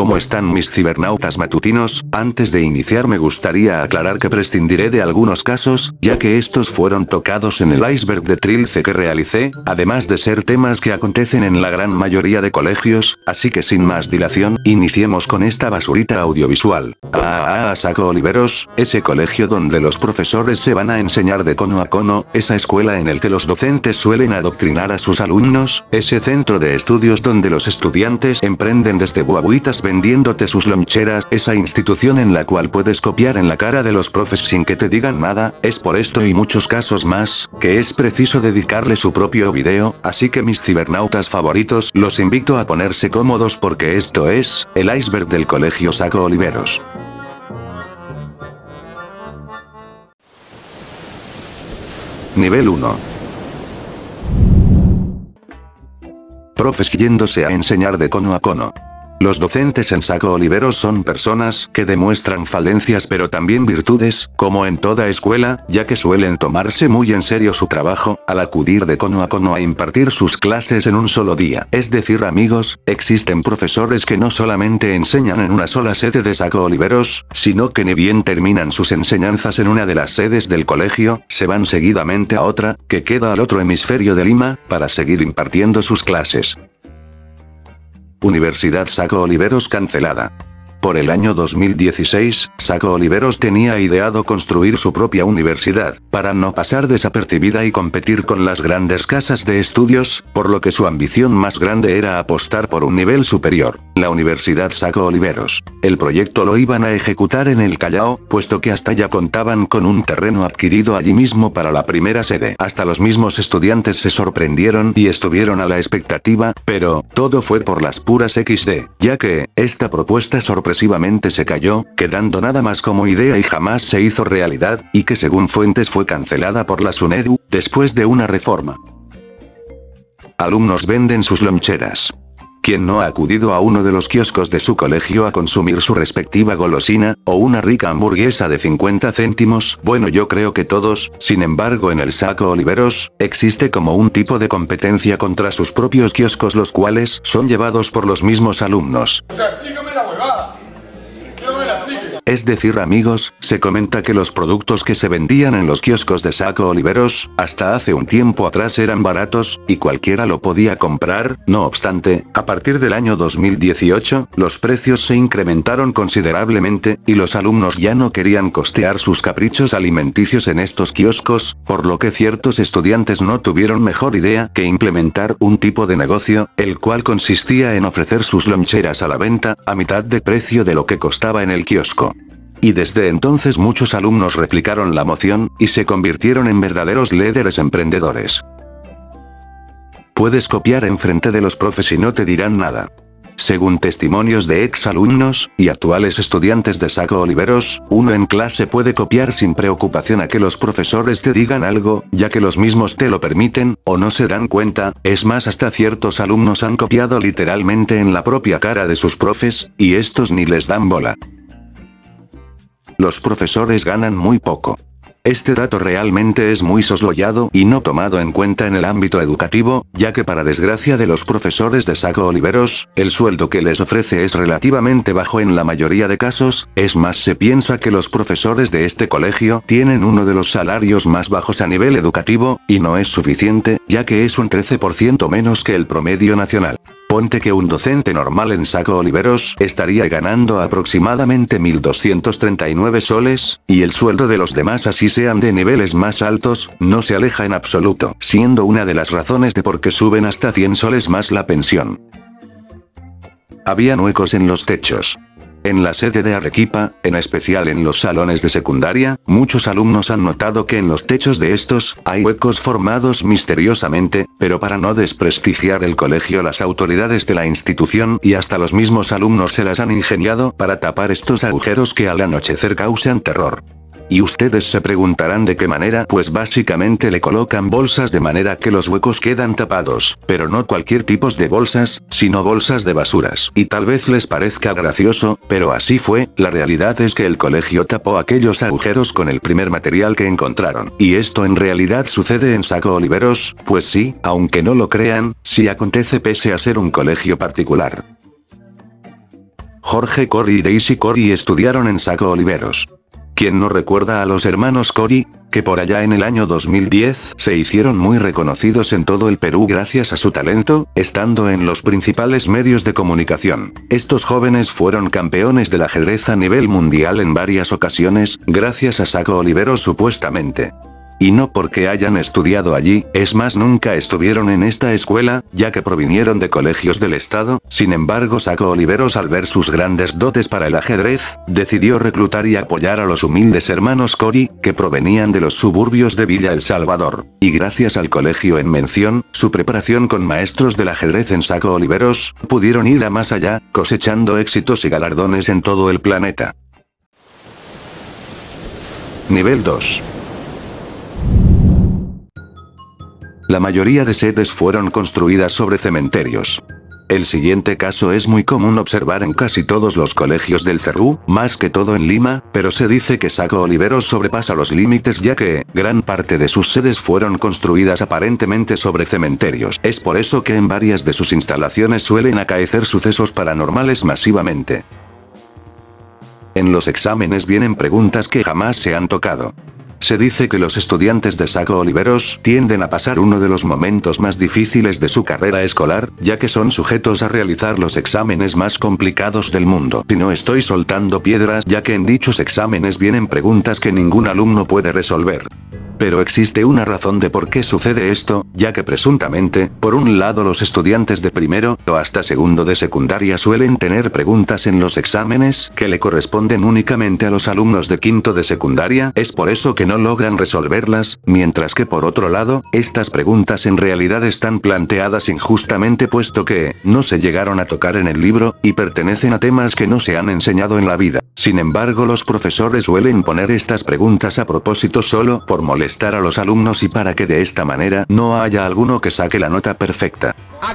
¿Cómo están mis cibernautas matutinos? Antes de iniciar me gustaría aclarar que prescindiré de algunos casos, ya que estos fueron tocados en el iceberg de Trilce que realicé, además de ser temas que acontecen en la gran mayoría de colegios, así que sin más dilación, iniciemos con esta basurita audiovisual. Ah, ah, ah, ah saco Oliveros, ese colegio donde los profesores se van a enseñar de cono a cono, esa escuela en el que los docentes suelen adoctrinar a sus alumnos, ese centro de estudios donde los estudiantes emprenden desde guaguitas vendiéndote sus loncheras, esa institución en la cual puedes copiar en la cara de los profes sin que te digan nada, es por esto y muchos casos más, que es preciso dedicarle su propio video, así que mis cibernautas favoritos los invito a ponerse cómodos porque esto es, el iceberg del colegio Saco Oliveros. Nivel 1 profes yéndose a enseñar de cono a cono. Los docentes en saco oliveros son personas que demuestran falencias pero también virtudes, como en toda escuela, ya que suelen tomarse muy en serio su trabajo, al acudir de cono a cono a impartir sus clases en un solo día. Es decir amigos, existen profesores que no solamente enseñan en una sola sede de saco oliveros, sino que ni bien terminan sus enseñanzas en una de las sedes del colegio, se van seguidamente a otra, que queda al otro hemisferio de Lima, para seguir impartiendo sus clases. Universidad Saco Oliveros cancelada. Por el año 2016, Saco Oliveros tenía ideado construir su propia universidad, para no pasar desapercibida y competir con las grandes casas de estudios, por lo que su ambición más grande era apostar por un nivel superior, la Universidad Saco Oliveros. El proyecto lo iban a ejecutar en el Callao, puesto que hasta ya contaban con un terreno adquirido allí mismo para la primera sede. Hasta los mismos estudiantes se sorprendieron y estuvieron a la expectativa, pero, todo fue por las puras XD, ya que, esta propuesta sorprendió se cayó, quedando nada más como idea y jamás se hizo realidad, y que según fuentes fue cancelada por la SUNEDU, después de una reforma. Alumnos venden sus loncheras. Quien no ha acudido a uno de los kioscos de su colegio a consumir su respectiva golosina, o una rica hamburguesa de 50 céntimos, bueno yo creo que todos, sin embargo en el saco Oliveros, existe como un tipo de competencia contra sus propios kioscos los cuales son llevados por los mismos alumnos. explícame la es decir amigos, se comenta que los productos que se vendían en los kioscos de Saco Oliveros, hasta hace un tiempo atrás eran baratos, y cualquiera lo podía comprar, no obstante, a partir del año 2018, los precios se incrementaron considerablemente, y los alumnos ya no querían costear sus caprichos alimenticios en estos kioscos, por lo que ciertos estudiantes no tuvieron mejor idea que implementar un tipo de negocio, el cual consistía en ofrecer sus loncheras a la venta, a mitad de precio de lo que costaba en el kiosco. Y desde entonces muchos alumnos replicaron la moción, y se convirtieron en verdaderos líderes emprendedores. Puedes copiar enfrente de los profes y no te dirán nada. Según testimonios de ex alumnos y actuales estudiantes de Saco Oliveros, uno en clase puede copiar sin preocupación a que los profesores te digan algo, ya que los mismos te lo permiten, o no se dan cuenta, es más hasta ciertos alumnos han copiado literalmente en la propia cara de sus profes, y estos ni les dan bola. Los profesores ganan muy poco. Este dato realmente es muy soslayado y no tomado en cuenta en el ámbito educativo, ya que para desgracia de los profesores de saco oliveros, el sueldo que les ofrece es relativamente bajo en la mayoría de casos, es más se piensa que los profesores de este colegio tienen uno de los salarios más bajos a nivel educativo, y no es suficiente, ya que es un 13% menos que el promedio nacional. Ponte que un docente normal en saco oliveros estaría ganando aproximadamente 1239 soles, y el sueldo de los demás así sean de niveles más altos, no se aleja en absoluto, siendo una de las razones de por qué suben hasta 100 soles más la pensión. Había huecos en los techos. En la sede de Arequipa, en especial en los salones de secundaria, muchos alumnos han notado que en los techos de estos, hay huecos formados misteriosamente, pero para no desprestigiar el colegio las autoridades de la institución y hasta los mismos alumnos se las han ingeniado para tapar estos agujeros que al anochecer causan terror. Y ustedes se preguntarán de qué manera, pues básicamente le colocan bolsas de manera que los huecos quedan tapados, pero no cualquier tipo de bolsas, sino bolsas de basuras. Y tal vez les parezca gracioso, pero así fue, la realidad es que el colegio tapó aquellos agujeros con el primer material que encontraron. Y esto en realidad sucede en Saco Oliveros, pues sí, aunque no lo crean, sí acontece pese a ser un colegio particular. Jorge Cory y Daisy Cory estudiaron en Saco Oliveros. Quién no recuerda a los hermanos Cory, que por allá en el año 2010 se hicieron muy reconocidos en todo el Perú gracias a su talento, estando en los principales medios de comunicación. Estos jóvenes fueron campeones del ajedrez a nivel mundial en varias ocasiones, gracias a Saco Olivero supuestamente y no porque hayan estudiado allí, es más nunca estuvieron en esta escuela, ya que provinieron de colegios del estado, sin embargo Saco Oliveros al ver sus grandes dotes para el ajedrez, decidió reclutar y apoyar a los humildes hermanos Cori, que provenían de los suburbios de Villa El Salvador, y gracias al colegio en mención, su preparación con maestros del ajedrez en Saco Oliveros, pudieron ir a más allá, cosechando éxitos y galardones en todo el planeta. Nivel 2 La mayoría de sedes fueron construidas sobre cementerios. El siguiente caso es muy común observar en casi todos los colegios del Cerú, más que todo en Lima, pero se dice que Saco Oliveros sobrepasa los límites ya que, gran parte de sus sedes fueron construidas aparentemente sobre cementerios. Es por eso que en varias de sus instalaciones suelen acaecer sucesos paranormales masivamente. En los exámenes vienen preguntas que jamás se han tocado. Se dice que los estudiantes de Sago Oliveros tienden a pasar uno de los momentos más difíciles de su carrera escolar, ya que son sujetos a realizar los exámenes más complicados del mundo. Y no estoy soltando piedras ya que en dichos exámenes vienen preguntas que ningún alumno puede resolver. Pero existe una razón de por qué sucede esto, ya que presuntamente, por un lado los estudiantes de primero o hasta segundo de secundaria suelen tener preguntas en los exámenes que le corresponden únicamente a los alumnos de quinto de secundaria, es por eso que no logran resolverlas, mientras que por otro lado, estas preguntas en realidad están planteadas injustamente puesto que, no se llegaron a tocar en el libro, y pertenecen a temas que no se han enseñado en la vida. Sin embargo los profesores suelen poner estas preguntas a propósito solo por molestar a los alumnos y para que de esta manera no haya alguno que saque la nota perfecta. ¡Ah,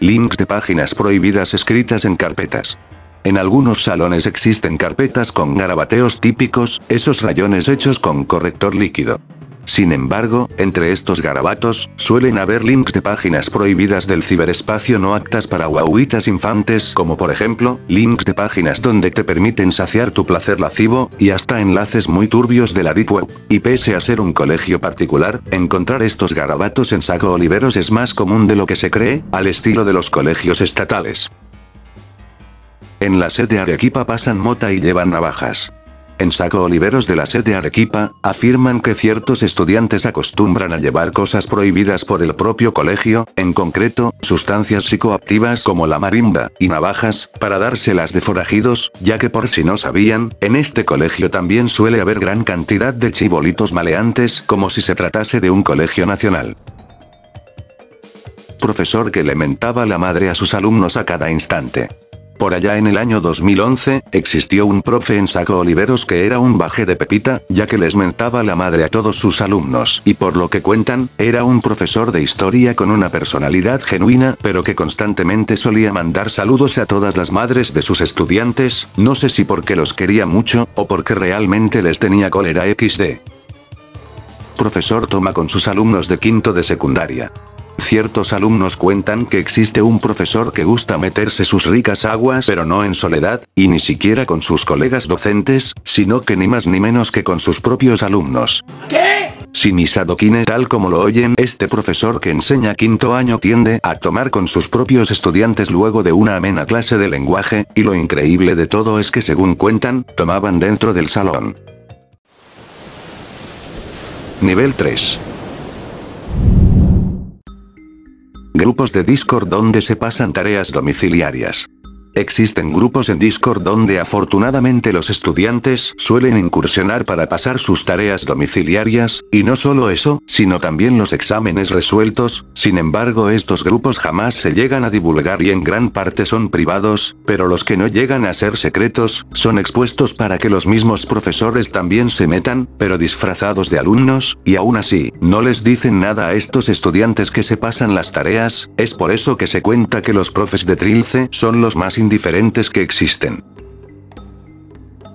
Links de páginas prohibidas escritas en carpetas. En algunos salones existen carpetas con garabateos típicos, esos rayones hechos con corrector líquido. Sin embargo, entre estos garabatos, suelen haber links de páginas prohibidas del ciberespacio no aptas para guaguitas infantes como por ejemplo, links de páginas donde te permiten saciar tu placer lascivo, y hasta enlaces muy turbios de la Deep Web. Y pese a ser un colegio particular, encontrar estos garabatos en saco oliveros es más común de lo que se cree, al estilo de los colegios estatales. En la sede Arequipa pasan mota y llevan navajas. En Saco Oliveros de la sede Arequipa, afirman que ciertos estudiantes acostumbran a llevar cosas prohibidas por el propio colegio, en concreto, sustancias psicoactivas como la marimba, y navajas, para dárselas de forajidos, ya que por si no sabían, en este colegio también suele haber gran cantidad de chibolitos maleantes como si se tratase de un colegio nacional. Profesor que lamentaba la madre a sus alumnos a cada instante. Por allá en el año 2011, existió un profe en Saco Oliveros que era un baje de pepita, ya que les mentaba la madre a todos sus alumnos, y por lo que cuentan, era un profesor de historia con una personalidad genuina, pero que constantemente solía mandar saludos a todas las madres de sus estudiantes, no sé si porque los quería mucho, o porque realmente les tenía cólera XD. Profesor toma con sus alumnos de quinto de secundaria. Ciertos alumnos cuentan que existe un profesor que gusta meterse sus ricas aguas pero no en soledad, y ni siquiera con sus colegas docentes, sino que ni más ni menos que con sus propios alumnos. ¿Qué? Si mis adoquines tal como lo oyen, este profesor que enseña quinto año tiende a tomar con sus propios estudiantes luego de una amena clase de lenguaje, y lo increíble de todo es que según cuentan, tomaban dentro del salón. Nivel 3 Grupos de Discord donde se pasan tareas domiciliarias. Existen grupos en Discord donde afortunadamente los estudiantes suelen incursionar para pasar sus tareas domiciliarias, y no solo eso, sino también los exámenes resueltos, sin embargo estos grupos jamás se llegan a divulgar y en gran parte son privados, pero los que no llegan a ser secretos, son expuestos para que los mismos profesores también se metan, pero disfrazados de alumnos, y aún así, no les dicen nada a estos estudiantes que se pasan las tareas, es por eso que se cuenta que los profes de Trilce son los más indiferentes que existen.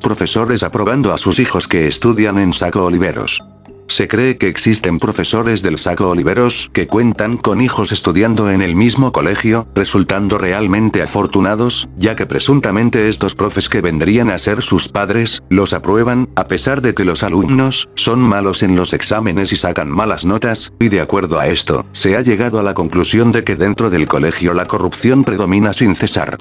Profesores aprobando a sus hijos que estudian en Saco Oliveros. Se cree que existen profesores del Saco Oliveros que cuentan con hijos estudiando en el mismo colegio, resultando realmente afortunados, ya que presuntamente estos profes que vendrían a ser sus padres, los aprueban, a pesar de que los alumnos son malos en los exámenes y sacan malas notas, y de acuerdo a esto, se ha llegado a la conclusión de que dentro del colegio la corrupción predomina sin cesar.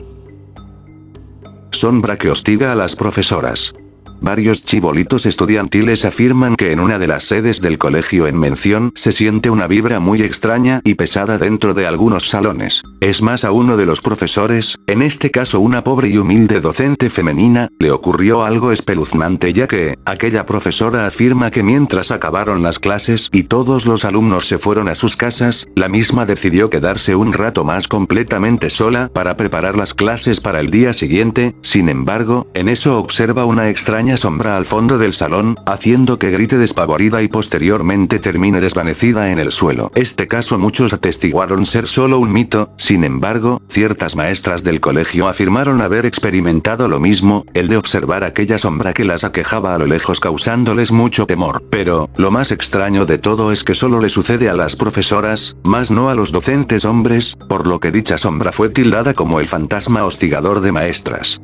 Sombra que hostiga a las profesoras. Varios chibolitos estudiantiles afirman que en una de las sedes del colegio en mención se siente una vibra muy extraña y pesada dentro de algunos salones. Es más a uno de los profesores, en este caso una pobre y humilde docente femenina, le ocurrió algo espeluznante ya que, aquella profesora afirma que mientras acabaron las clases y todos los alumnos se fueron a sus casas, la misma decidió quedarse un rato más completamente sola para preparar las clases para el día siguiente, sin embargo, en eso observa una extraña sombra al fondo del salón, haciendo que grite despavorida y posteriormente termine desvanecida en el suelo. Este caso muchos atestiguaron ser solo un mito, sin embargo, ciertas maestras del colegio afirmaron haber experimentado lo mismo, el de observar aquella sombra que las aquejaba a lo lejos causándoles mucho temor. Pero, lo más extraño de todo es que solo le sucede a las profesoras, más no a los docentes hombres, por lo que dicha sombra fue tildada como el fantasma hostigador de maestras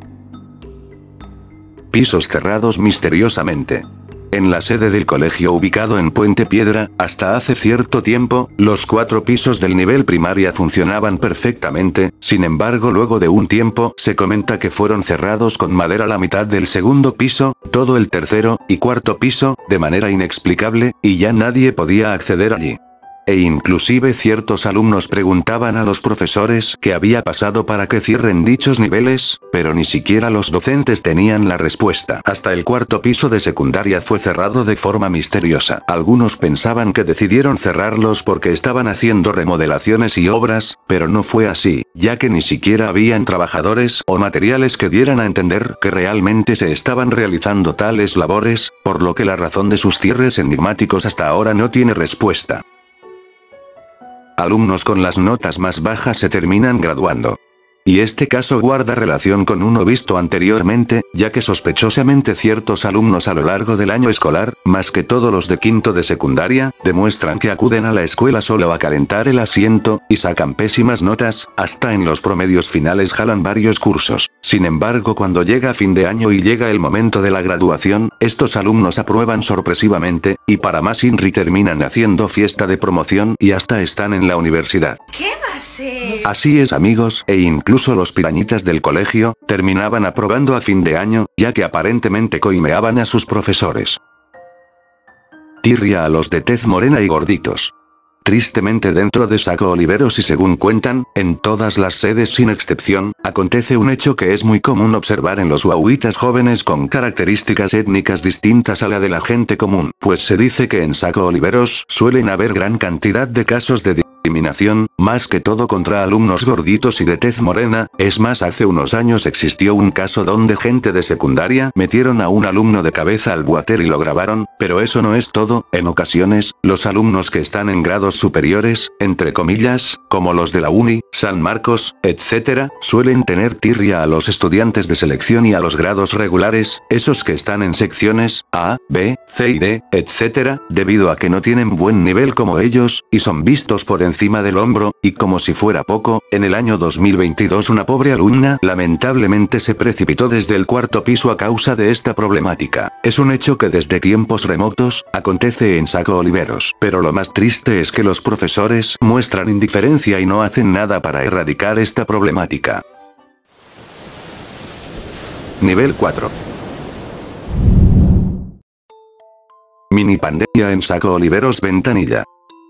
pisos cerrados misteriosamente. En la sede del colegio ubicado en Puente Piedra, hasta hace cierto tiempo, los cuatro pisos del nivel primaria funcionaban perfectamente, sin embargo luego de un tiempo se comenta que fueron cerrados con madera la mitad del segundo piso, todo el tercero y cuarto piso, de manera inexplicable, y ya nadie podía acceder allí. E inclusive ciertos alumnos preguntaban a los profesores qué había pasado para que cierren dichos niveles, pero ni siquiera los docentes tenían la respuesta. Hasta el cuarto piso de secundaria fue cerrado de forma misteriosa. Algunos pensaban que decidieron cerrarlos porque estaban haciendo remodelaciones y obras, pero no fue así, ya que ni siquiera habían trabajadores o materiales que dieran a entender que realmente se estaban realizando tales labores, por lo que la razón de sus cierres enigmáticos hasta ahora no tiene respuesta. Alumnos con las notas más bajas se terminan graduando. Y este caso guarda relación con uno visto anteriormente, ya que sospechosamente ciertos alumnos a lo largo del año escolar, más que todos los de quinto de secundaria, demuestran que acuden a la escuela solo a calentar el asiento, y sacan pésimas notas, hasta en los promedios finales jalan varios cursos. Sin embargo cuando llega fin de año y llega el momento de la graduación, estos alumnos aprueban sorpresivamente, y para más INRI terminan haciendo fiesta de promoción y hasta están en la universidad. ¿Qué Así es amigos, e incluso los pirañitas del colegio, terminaban aprobando a fin de año ya que aparentemente coimeaban a sus profesores. Tirria a los de tez morena y gorditos. Tristemente dentro de Saco Oliveros y según cuentan, en todas las sedes sin excepción, acontece un hecho que es muy común observar en los huahuitas jóvenes con características étnicas distintas a la de la gente común, pues se dice que en Saco Oliveros suelen haber gran cantidad de casos de discriminación, más que todo contra alumnos gorditos y de tez morena, es más hace unos años existió un caso donde gente de secundaria metieron a un alumno de cabeza al water y lo grabaron, pero eso no es todo, en ocasiones, los alumnos que están en grados superiores, entre comillas, como los de la uni, San Marcos, etc., suelen tener tirria a los estudiantes de selección y a los grados regulares, esos que están en secciones, A, B, C y D, etc., debido a que no tienen buen nivel como ellos, y son vistos por encima encima del hombro, y como si fuera poco, en el año 2022 una pobre alumna lamentablemente se precipitó desde el cuarto piso a causa de esta problemática. Es un hecho que desde tiempos remotos, acontece en Saco Oliveros. Pero lo más triste es que los profesores muestran indiferencia y no hacen nada para erradicar esta problemática. Nivel 4 Mini pandemia en Saco Oliveros Ventanilla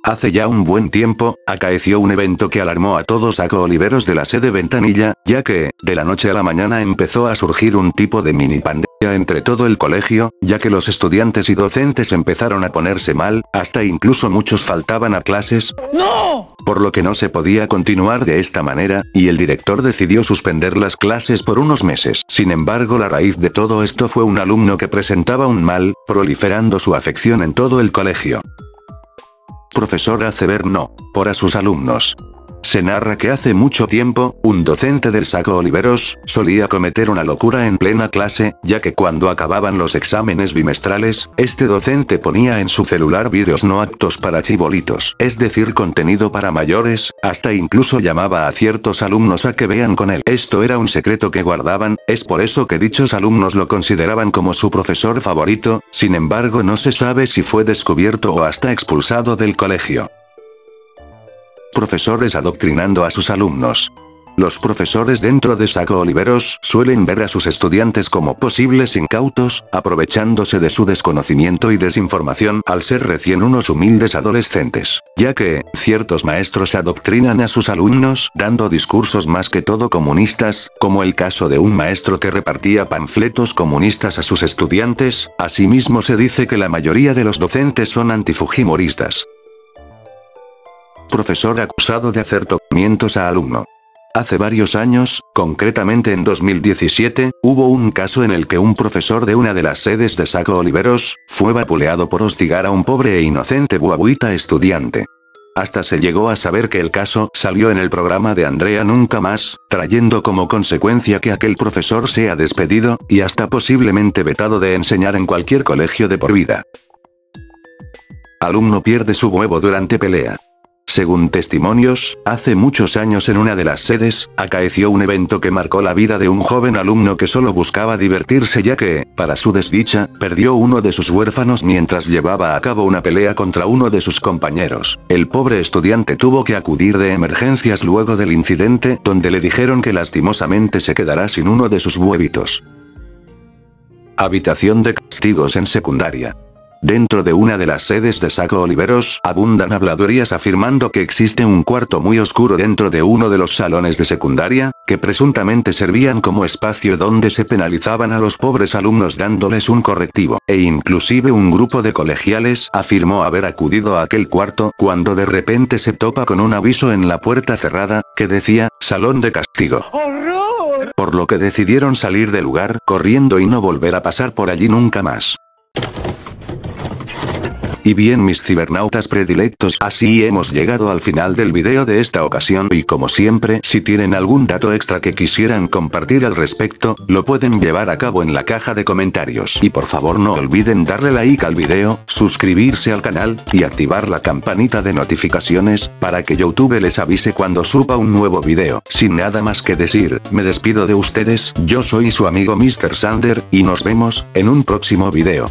Hace ya un buen tiempo, acaeció un evento que alarmó a todos a co-oliveros de la sede Ventanilla, ya que, de la noche a la mañana empezó a surgir un tipo de mini pandemia entre todo el colegio, ya que los estudiantes y docentes empezaron a ponerse mal, hasta incluso muchos faltaban a clases. ¡No! Por lo que no se podía continuar de esta manera, y el director decidió suspender las clases por unos meses. Sin embargo la raíz de todo esto fue un alumno que presentaba un mal, proliferando su afección en todo el colegio. Profesora Acever no, por a sus alumnos. Se narra que hace mucho tiempo, un docente del saco Oliveros, solía cometer una locura en plena clase, ya que cuando acababan los exámenes bimestrales, este docente ponía en su celular vídeos no aptos para chibolitos, es decir contenido para mayores, hasta incluso llamaba a ciertos alumnos a que vean con él. Esto era un secreto que guardaban, es por eso que dichos alumnos lo consideraban como su profesor favorito, sin embargo no se sabe si fue descubierto o hasta expulsado del colegio profesores adoctrinando a sus alumnos. Los profesores dentro de Saco Oliveros suelen ver a sus estudiantes como posibles incautos, aprovechándose de su desconocimiento y desinformación al ser recién unos humildes adolescentes, ya que, ciertos maestros adoctrinan a sus alumnos dando discursos más que todo comunistas, como el caso de un maestro que repartía panfletos comunistas a sus estudiantes, asimismo se dice que la mayoría de los docentes son antifujimoristas profesor acusado de hacer tocamientos a alumno. Hace varios años, concretamente en 2017, hubo un caso en el que un profesor de una de las sedes de Saco Oliveros, fue vapuleado por hostigar a un pobre e inocente buabuita estudiante. Hasta se llegó a saber que el caso salió en el programa de Andrea Nunca Más, trayendo como consecuencia que aquel profesor sea despedido, y hasta posiblemente vetado de enseñar en cualquier colegio de por vida. Alumno pierde su huevo durante pelea. Según testimonios, hace muchos años en una de las sedes, acaeció un evento que marcó la vida de un joven alumno que solo buscaba divertirse ya que, para su desdicha, perdió uno de sus huérfanos mientras llevaba a cabo una pelea contra uno de sus compañeros. El pobre estudiante tuvo que acudir de emergencias luego del incidente, donde le dijeron que lastimosamente se quedará sin uno de sus huevitos. Habitación de castigos en secundaria. Dentro de una de las sedes de Saco Oliveros abundan habladurías afirmando que existe un cuarto muy oscuro dentro de uno de los salones de secundaria, que presuntamente servían como espacio donde se penalizaban a los pobres alumnos dándoles un correctivo, e inclusive un grupo de colegiales afirmó haber acudido a aquel cuarto cuando de repente se topa con un aviso en la puerta cerrada, que decía, salón de castigo. ¡Horror! Por lo que decidieron salir del lugar corriendo y no volver a pasar por allí nunca más. Y bien mis cibernautas predilectos así hemos llegado al final del video de esta ocasión y como siempre si tienen algún dato extra que quisieran compartir al respecto, lo pueden llevar a cabo en la caja de comentarios. Y por favor no olviden darle like al video, suscribirse al canal, y activar la campanita de notificaciones, para que YouTube les avise cuando suba un nuevo video. Sin nada más que decir, me despido de ustedes, yo soy su amigo Mr. Sander, y nos vemos, en un próximo video.